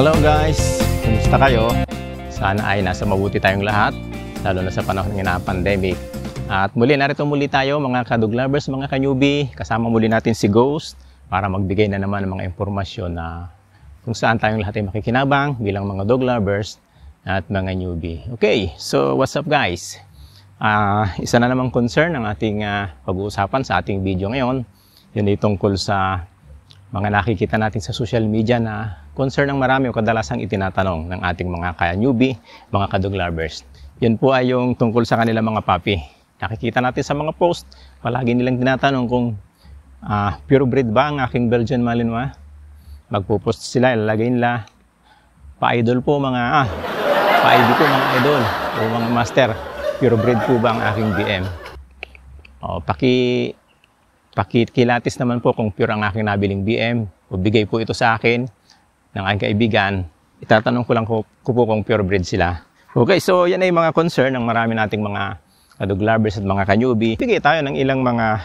Hello guys! Kumusta kayo? Sana ay nasa mabuti tayong lahat, lalo na sa panahon ng pandemic. At muli, narito muli tayo mga kadug lovers, mga kanyubi. Kasama muli natin si Ghost para magbigay na naman ng mga impormasyon na kung saan tayong lahat ay makikinabang bilang mga dog lovers at mga newbie. Okay, so what's up guys? Uh, isa na namang concern ng ating uh, pag-uusapan sa ating video ngayon. Yun ay tungkol sa mga nakikita natin sa social media na concern ng marami o kadalasang itinatanong ng ating mga kaya newbie mga kadog lovers. Yan po ay yung tungkol sa kanila mga puppy. Nakikita natin sa mga post, palagi nilang tinatanong kung uh, purebred ba ang aking Belgian Malinois? Magpo-post sila, ilalagay nila, pa-idol po mga, ah, pa-idol po mga idol o mga master, purebred po ba ang aking BM? O, paki Pakikilatis naman po kung pure ang aking nabiling BM o bigay po ito sa akin ng aking kaibigan. Itatanong ko lang ko, ko po kung purebred sila. Okay, so yan ay mga concern ng marami nating mga dog lovers at mga kanyubi. Bigay tayo ng ilang mga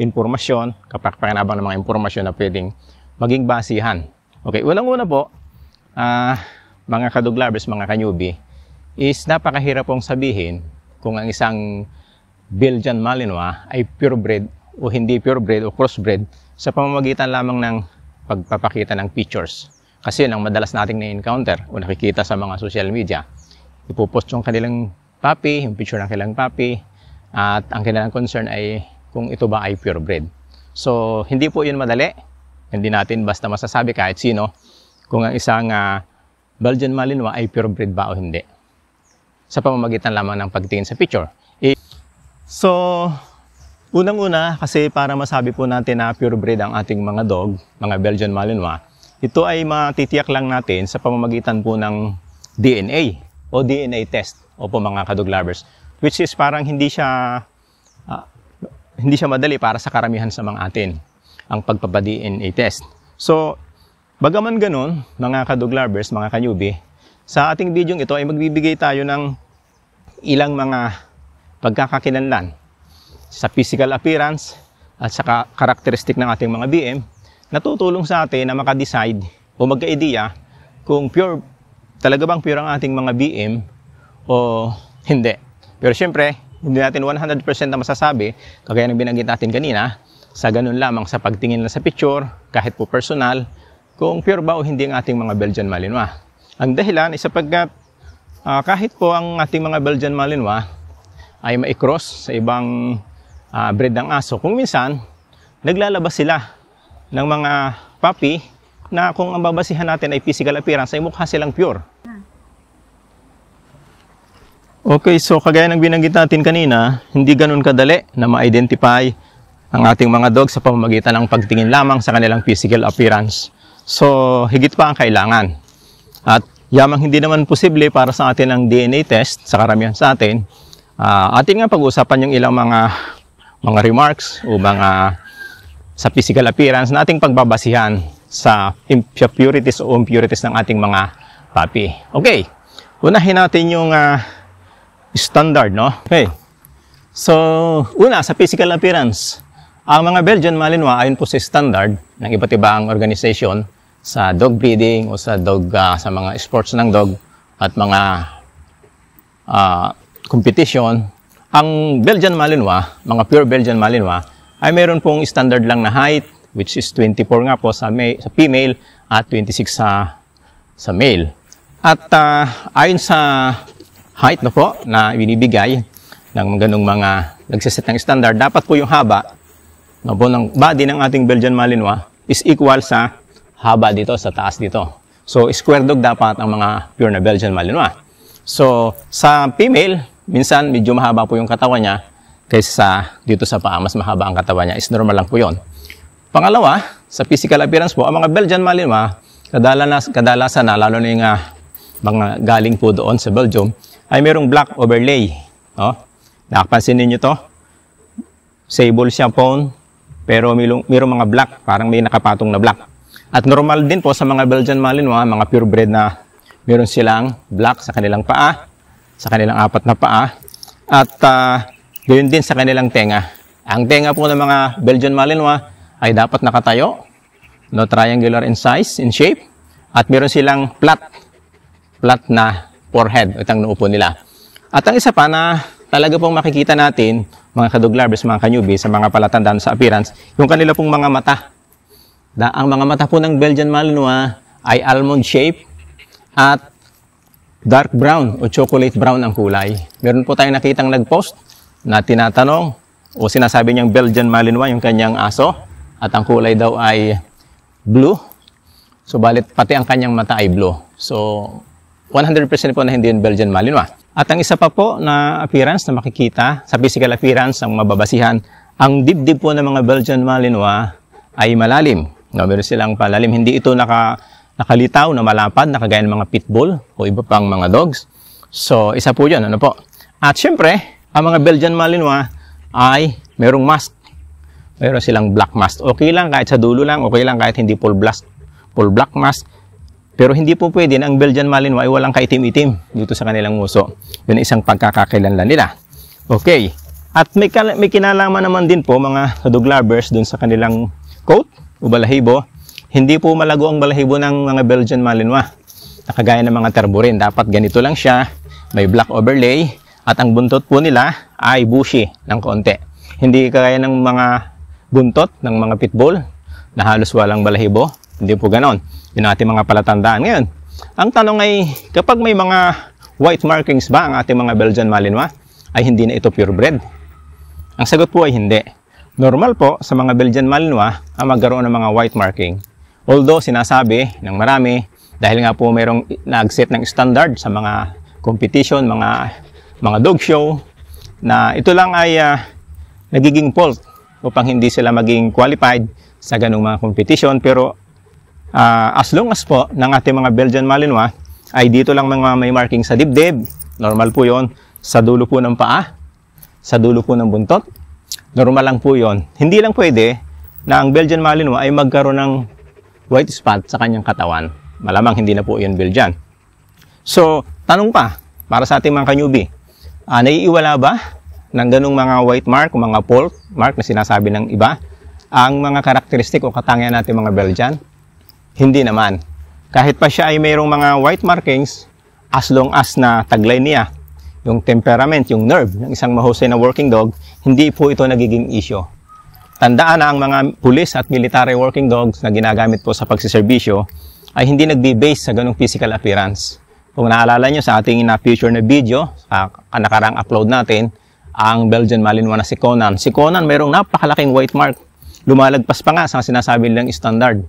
informasyon, kapakpakinabang ng mga informasyon na pwedeng maging basihan. Okay, unang-una po, uh, mga kadog lovers, mga kanyubi, is napakahirap pong sabihin kung ang isang Belgian Malinois ay purebred o hindi purebred o crossbred sa pamamagitan lamang ng pagpapakita ng pictures. Kasi yun ang madalas nating na-encounter o nakikita sa mga social media. Ipopost yung kanilang puppy, yung picture ng kanilang puppy, at ang kanilang concern ay kung ito ba ay purebred. So, hindi po yun madali. Hindi natin basta masasabi kahit sino kung ang isang uh, Belgian Malinois ay purebred ba o hindi. Sa pamamagitan lamang ng pagtingin sa picture. E so, Unang-una, kasi para masabi po natin na purebred ang ating mga dog, mga Belgian Malinois, ito ay matitiyak lang natin sa pamamagitan po ng DNA o DNA test o po mga kadog lovers, which is parang hindi siya uh, hindi siya madali para sa karamihan sa mga atin ang pagpapa-DNA test. So, bagaman ganun, mga kadog lovers, mga kanyubi, sa ating video ito ay magbibigay tayo ng ilang mga pagkakakilanlan sa physical appearance at sa karakteristik ng ating mga BM, natutulong sa atin na maka o magka-idea kung pure, talaga bang pure ang ating mga BM o hindi. Pero syempre, hindi natin 100% na masasabi, kagaya ng binanggit natin kanina, sa ganun lamang sa pagtingin lang sa picture, kahit po personal, kung pure ba o hindi ang ating mga Belgian Malinois. Ang dahilan ay sapagkat uh, ah, kahit po ang ating mga Belgian Malinois ay maikross sa ibang uh, ah, breed ng aso. Kung minsan, naglalabas sila ng mga puppy na kung ang babasihan natin ay physical appearance, ay mukha silang pure. Okay, so kagaya ng binanggit natin kanina, hindi ganun kadali na ma-identify ang ating mga dog sa pamamagitan ng pagtingin lamang sa kanilang physical appearance. So, higit pa ang kailangan. At yamang hindi naman posible para sa atin ang DNA test, sa karamihan sa atin, uh, atin nga pag usapan yung ilang mga mga remarks o mga sa physical appearance na ating pagbabasihan sa impurities o impurities ng ating mga papi. Okay, unahin natin yung uh, standard, no? Okay, so una sa physical appearance. Ang mga Belgian Malinois ayon po sa standard ng iba't ibang organization sa dog breeding o sa dog uh, sa mga sports ng dog at mga uh, competition ang Belgian Malinois, mga pure Belgian Malinois, ay meron pong standard lang na height, which is 24 nga po sa, may, sa female at 26 sa, sa male. At uh, ayon sa height no po na binibigay ng ganong mga nagsiset ng standard, dapat po yung haba no po, ng body ng ating Belgian Malinois is equal sa haba dito, sa taas dito. So, square dog dapat ang mga pure na Belgian Malinois. So, sa female, Minsan, medyo mahaba po yung katawan niya kaysa dito sa paa, mas mahaba ang katawan niya. Is normal lang po yon. Pangalawa, sa physical appearance po, ang mga Belgian Malinois, kadalas, kadalasan na, lalo na yung uh, mga galing po doon sa Belgium, ay merong black overlay. No? Nakapansin ninyo to? Sable siya phone, pero mayroong, mayroong mga black, parang may nakapatong na black. At normal din po sa mga Belgian Malinois, mga purebred na meron silang black sa kanilang paa sa kanilang apat na paa at uh, gayon din sa kanilang tenga. Ang tenga po ng mga Belgian Malinois ay dapat nakatayo, no triangular in size, in shape, at meron silang flat, flat na forehead at ang noo nila. At ang isa pa na talaga pong makikita natin, mga kaduglarbers, mga kanyubi, sa mga palatandaan sa appearance, yung kanila pong mga mata. Da, ang mga mata po ng Belgian Malinois ay almond shape at dark brown o chocolate brown ang kulay. Meron po tayong nakitang nagpost na tinatanong o sinasabi niyang Belgian Malinois yung kanyang aso at ang kulay daw ay blue. So balit pati ang kanyang mata ay blue. So 100% po na hindi yun Belgian Malinois. At ang isa pa po na appearance na makikita sa physical appearance ang mababasihan, ang dibdib po ng mga Belgian Malinois ay malalim. No, meron silang palalim. Hindi ito naka nakalitaw na malapad na kagaya ng mga pitbull o iba pang mga dogs. So, isa po yun. Ano po? At syempre, ang mga Belgian Malinois ay merong mask. Meron silang black mask. Okay lang kahit sa dulo lang, okay lang kahit hindi full black, full black mask. Pero hindi po pwede na ang Belgian Malinois ay walang kaitim-itim dito sa kanilang muso. Yun ang isang pagkakakilanlan nila. Okay. At may, may kinalaman naman din po mga dog lovers dun sa kanilang coat o balahibo hindi po malago ang balahibo ng mga Belgian Malinois. Nakagaya ng mga terborin, dapat ganito lang siya. May black overlay at ang buntot po nila ay bushy ng konti. Hindi kagaya ng mga buntot ng mga pitbull na halos walang balahibo. Hindi po ganon. Yun ating mga palatandaan ngayon. Ang tanong ay, kapag may mga white markings ba ang ating mga Belgian Malinois, ay hindi na ito purebred? Ang sagot po ay hindi. Normal po sa mga Belgian Malinois ang magkaroon ng mga white marking Although sinasabi ng marami dahil nga po mayroong nag-set ng standard sa mga competition, mga mga dog show na ito lang ay uh, nagiging fault upang hindi sila maging qualified sa ganung mga competition pero uh, as long as po ng ating mga Belgian Malinois ay dito lang mga may marking sa dibdib normal po yon sa dulo po ng paa sa dulo po ng buntot normal lang po yon hindi lang pwede na ang Belgian Malinois ay magkaroon ng white spot sa kanyang katawan. Malamang hindi na po yun Bill dyan. So, tanong pa, para sa ating mga kanyubi, uh, ah, naiiwala ba ng ganung mga white mark, mga fault mark na sinasabi ng iba, ang mga karakteristik o katangian natin mga Belgian? Hindi naman. Kahit pa siya ay mayroong mga white markings, as long as na taglay niya, yung temperament, yung nerve ng isang mahusay na working dog, hindi po ito nagiging issue. Tandaan na ang mga pulis at military working dogs na ginagamit po sa pagsiservisyo ay hindi nagbe-base sa ganong physical appearance. Kung naalala nyo sa ating na future na video, sa nakarang upload natin, ang Belgian Malinois na si Conan. Si Conan mayroong napakalaking white mark. Lumalagpas pa nga sa sinasabi nilang standard.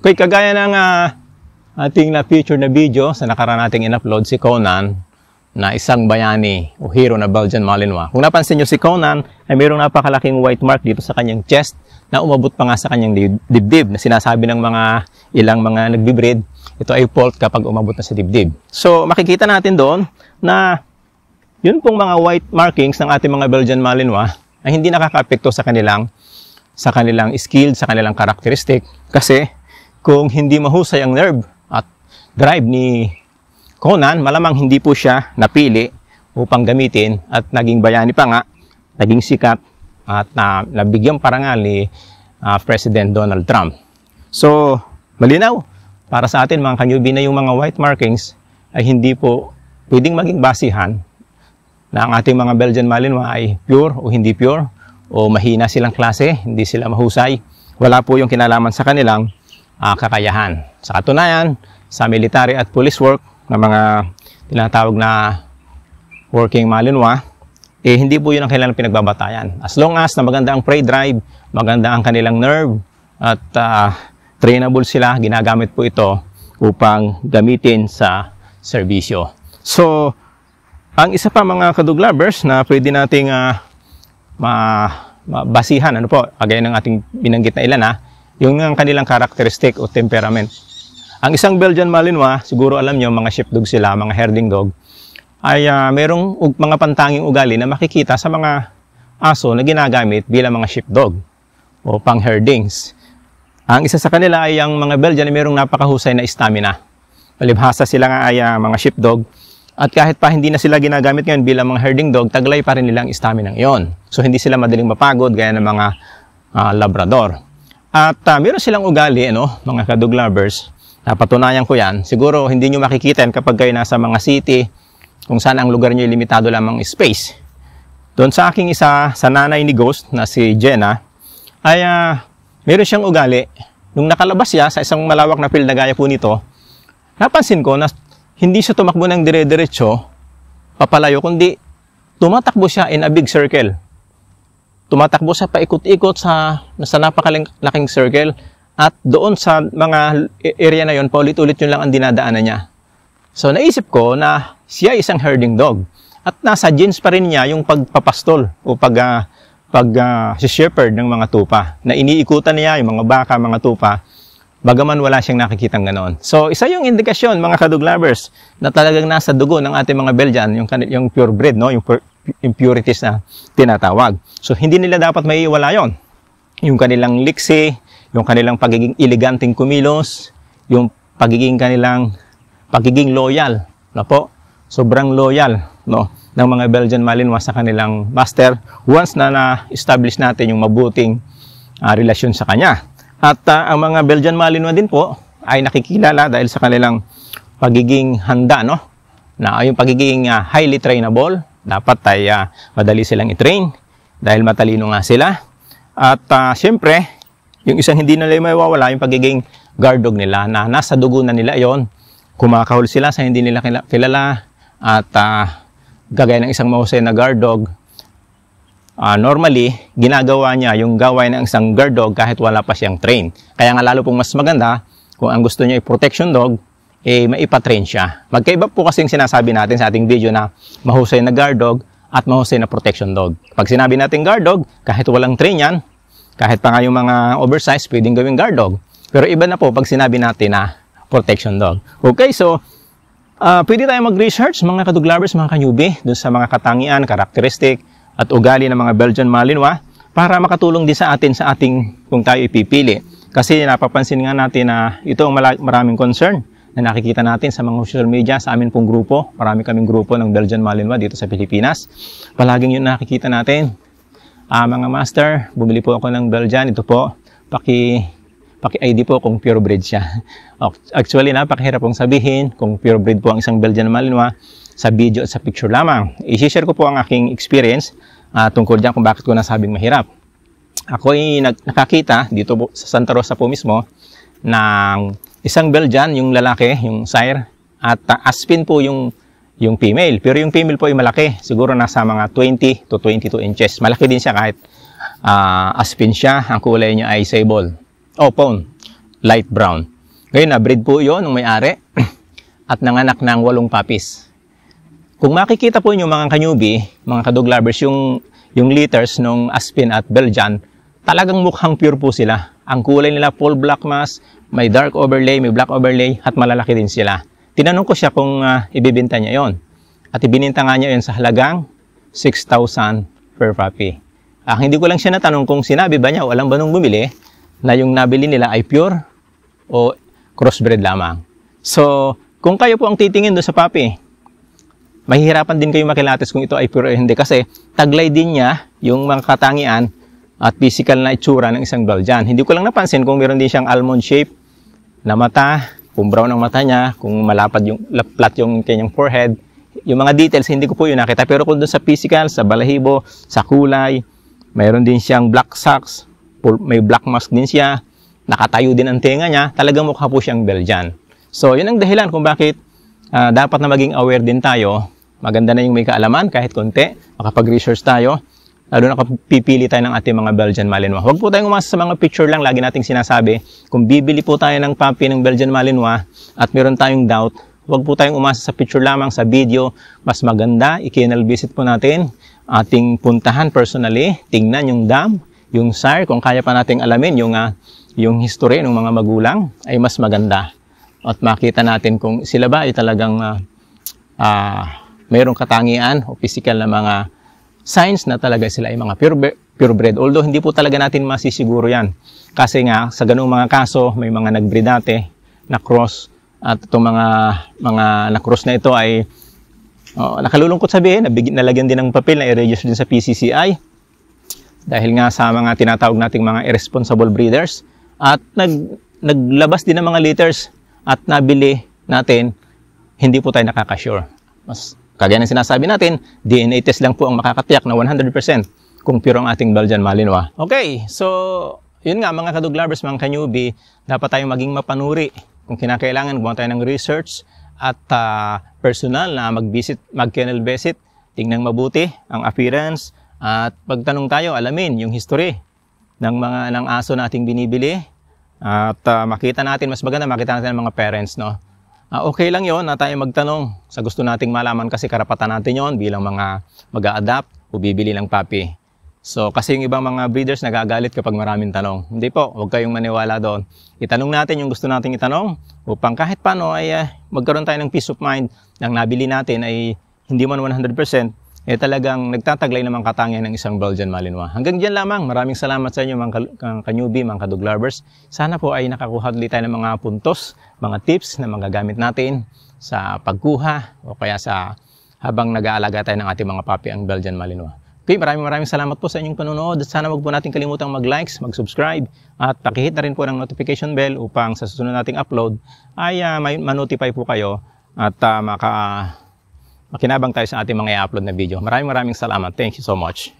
Okay, kagaya ng uh, ating na future na video sa nakaraan nating in-upload si Conan, na isang bayani o hero na Belgian Malinois. Kung napansin nyo si Conan ay mayroong napakalaking white mark dito sa kanyang chest na umabot pa nga sa kanyang dibdib na sinasabi ng mga ilang mga nagbibreed. Ito ay fault kapag umabot na sa dibdib. So makikita natin doon na yun pong mga white markings ng ating mga Belgian Malinois ay hindi nakakaapekto sa kanilang sa kanilang skill, sa kanilang karakteristik kasi kung hindi mahusay ang nerve at drive ni Conan, malamang hindi po siya napili upang gamitin at naging bayani pa nga, naging sikat at na, ah, nabigyan parangal ni uh, President Donald Trump. So, malinaw para sa atin mga kanyubi na yung mga white markings ay hindi po pwedeng maging basihan na ang ating mga Belgian Malinois ay pure o hindi pure o mahina silang klase, hindi sila mahusay. Wala po yung kinalaman sa kanilang uh, kakayahan. Sa katunayan, sa military at police work, na mga tinatawag na working malinwa, eh hindi po yun ang kailangan pinagbabatayan. As long as na maganda ang prey drive, maganda ang kanilang nerve, at uh, trainable sila, ginagamit po ito upang gamitin sa serbisyo. So, ang isa pa mga kaduglovers na pwede nating uh, ah, mabasihan, ano po, agay ng ating binanggit na ilan ha, ah, yung ang kanilang karakteristik o temperament. Ang isang Belgian Malinois, siguro alam nyo, mga sheepdog sila, mga herding dog, ay uh, merong mga pantanging ugali na makikita sa mga aso na ginagamit bilang mga sheepdog o pang herdings. Ang isa sa kanila ay ang mga Belgian na merong napakahusay na stamina. Palibhasa sila nga ay uh, mga sheepdog at kahit pa hindi na sila ginagamit ngayon bilang mga herding dog, taglay pa rin nila ang stamina yon. So hindi sila madaling mapagod gaya ng mga uh, Labrador. At uh, meron silang ugali, ano, mga kadog lovers, Napatunayan ko yan. Siguro hindi nyo makikita yan kapag kayo nasa mga city kung saan ang lugar nyo limitado lamang space. Doon sa aking isa, sa nanay ni Ghost na si Jenna, ay uh, meron siyang ugali. Nung nakalabas siya sa isang malawak na field na gaya po nito, napansin ko na hindi siya tumakbo ng dire-diretso papalayo, kundi tumatakbo siya in a big circle. Tumatakbo siya paikot-ikot sa, sa napakalaking circle at doon sa mga area na yon, paulit-ulit yun lang ang dinadaanan niya. So naisip ko na siya isang herding dog. At nasa genes pa rin niya yung pagpapastol o pag, uh, pag uh, ah, si shepherd ng mga tupa. Na iniikutan niya yung mga baka, mga tupa. Bagaman wala siyang nakikitang ganoon. So, isa yung indikasyon, mga kadug lovers, na talagang nasa dugo ng ating mga Belgian, yung, yung pure breed, no? yung pur impurities na tinatawag. So, hindi nila dapat maiiwala yon Yung kanilang liksi, yung kanilang pagiging eleganteng kumilos, yung pagiging kanilang pagiging loyal, no po? Sobrang loyal, no? ng mga Belgian Malinois sa kanilang master once na na-establish natin yung mabuting uh, relasyon sa kanya. At uh, ang mga Belgian Malinois din po ay nakikilala dahil sa kanilang pagiging handa, no? Na yung pagiging uh, highly trainable, dapat ay uh, madali silang i-train dahil matalino nga sila. At uh, siyempre, yung isang hindi nila mawawala, yung pagiging guard dog nila na nasa dugo na nila yon kumakahol sila sa hindi nila kilala at uh, gagaya ng isang mahusay na guard dog uh, normally ginagawa niya yung gawain ng isang guard dog kahit wala pa siyang train kaya nga lalo pong mas maganda kung ang gusto niya ay protection dog eh maipatrain siya magkaiba po kasi yung sinasabi natin sa ating video na mahusay na guard dog at mahusay na protection dog pag sinabi natin guard dog kahit walang train yan kahit pa nga yung mga oversized, pwedeng gawing guard dog. Pero iba na po pag sinabi natin na protection dog. Okay, so uh, pwede tayo mag-research mga kaduglovers, mga kanyubi, dun sa mga katangian, karakteristik, at ugali ng mga Belgian Malinois para makatulong din sa atin sa ating kung tayo ipipili. Kasi napapansin nga natin na ito ang maraming concern na nakikita natin sa mga social media, sa amin pong grupo. Marami kaming grupo ng Belgian Malinois dito sa Pilipinas. Palaging yun nakikita natin Uh, mga master, bumili po ako ng Belgian. Ito po, paki, paki-ID po kung purebred siya. Actually, napakahirap pong sabihin kung purebred po ang isang Belgian Malinois sa video at sa picture lamang. I-share ko po ang aking experience uh, tungkol dyan kung bakit ko nasabing mahirap. Ako ay nakakita dito po, sa Santa Rosa po mismo ng isang Belgian, yung lalaki, yung sire, at uh, Aspen po yung yung female. Pero yung female po ay malaki. Siguro nasa mga 20 to 22 inches. Malaki din siya kahit uh, ah, aspen siya. Ang kulay niya ay sable. O, oh, pawn. Light brown. Ngayon, na-breed po yon ng may-ari at nanganak ng walong puppies. Kung makikita po niyo mga kanyubi, mga kadog lovers, yung, yung litters nung aspen at belgian, talagang mukhang pure po sila. Ang kulay nila full black mask, may dark overlay, may black overlay, at malalaki din sila. Tinanong ko siya kung uh, ah, ibibenta niya yon At ibininta nga niya yon sa halagang 6,000 per puppy. Ah, hindi ko lang siya natanong kung sinabi ba niya o alam ba nung bumili na yung nabili nila ay pure o crossbred lamang. So, kung kayo po ang titingin doon sa puppy, mahihirapan din kayo makilates kung ito ay pure o hindi kasi taglay din niya yung mga katangian at physical na itsura ng isang Belgian. Hindi ko lang napansin kung meron din siyang almond shape na mata, kung brown ang mata niya, kung malapad yung flat yung kanyang forehead. Yung mga details hindi ko po yun nakita pero kung doon sa physical, sa balahibo, sa kulay, mayroon din siyang black socks, may black mask din siya, nakatayo din ang tenga niya, talagang mukha po siyang Belgian. So, yun ang dahilan kung bakit uh, dapat na maging aware din tayo. Maganda na yung may kaalaman kahit konti, makapag-research tayo lalo na pipili tayo ng ating mga Belgian Malinois. Huwag po tayong umasa sa mga picture lang, lagi nating sinasabi. Kung bibili po tayo ng puppy ng Belgian Malinois at meron tayong doubt, huwag po tayong umasa sa picture lamang, sa video. Mas maganda, i-kennel visit po natin, ating puntahan personally, tingnan yung dam, yung sire, kung kaya pa nating alamin yung, uh, yung history ng mga magulang, ay mas maganda. At makita natin kung sila ba ay talagang uh, uh, mayroong katangian o physical na mga signs na talaga sila ay mga pure, purebred. Although hindi po talaga natin masisiguro yan. Kasi nga sa ganung mga kaso, may mga nagbreed dati na cross at itong mga mga na-cross na ito ay oh, nakalulungkot sabihin, nabigit nalagyan din ng papel na i-register din sa PCCI dahil nga sa mga tinatawag nating mga irresponsible breeders at nag naglabas din ng mga litters at nabili natin hindi po tayo nakakasure. Mas Kagaya ng sinasabi natin, DNA test lang po ang makakatiyak na 100% kung pure ang ating Belgian Malinois. Okay, so yun nga mga kadug lovers, mga kanyubi, dapat tayong maging mapanuri. Kung kinakailangan, gumawa tayo ng research at uh, personal na mag-visit, mag-kennel visit, tingnan mabuti ang appearance at pagtanong tayo, alamin yung history ng mga ng aso nating binibili at uh, makita natin mas maganda makita natin ang mga parents no Uh, okay lang yon na tayo magtanong sa gusto nating malaman kasi karapatan natin yon bilang mga mag adapt o bibili ng puppy. So kasi yung ibang mga breeders nagagalit kapag maraming tanong. Hindi po, huwag kayong maniwala doon. Itanong natin yung gusto nating itanong upang kahit paano ay uh, magkaroon tayo ng peace of mind ng nabili natin ay hindi man 100% eh talagang nagtataglay naman mga katangian ng isang Belgian Malinois. Hanggang diyan lamang. Maraming salamat sa inyo mga ka- kanyubi, mga kadug Sana po ay nakakuha ulit tayo ng mga puntos, mga tips na magagamit natin sa pagkuha o kaya sa habang nag-aalaga tayo ng ating mga papi ang Belgian Malinois. Okay, maraming maraming salamat po sa inyong panonood sana wag po natin kalimutang mag-likes, mag-subscribe at pakihit na rin po ng notification bell upang sa susunod nating upload ay uh, may, manotify po kayo at uh, maka makinabang tayo sa ating mga i-upload na video. Maraming maraming salamat. Thank you so much.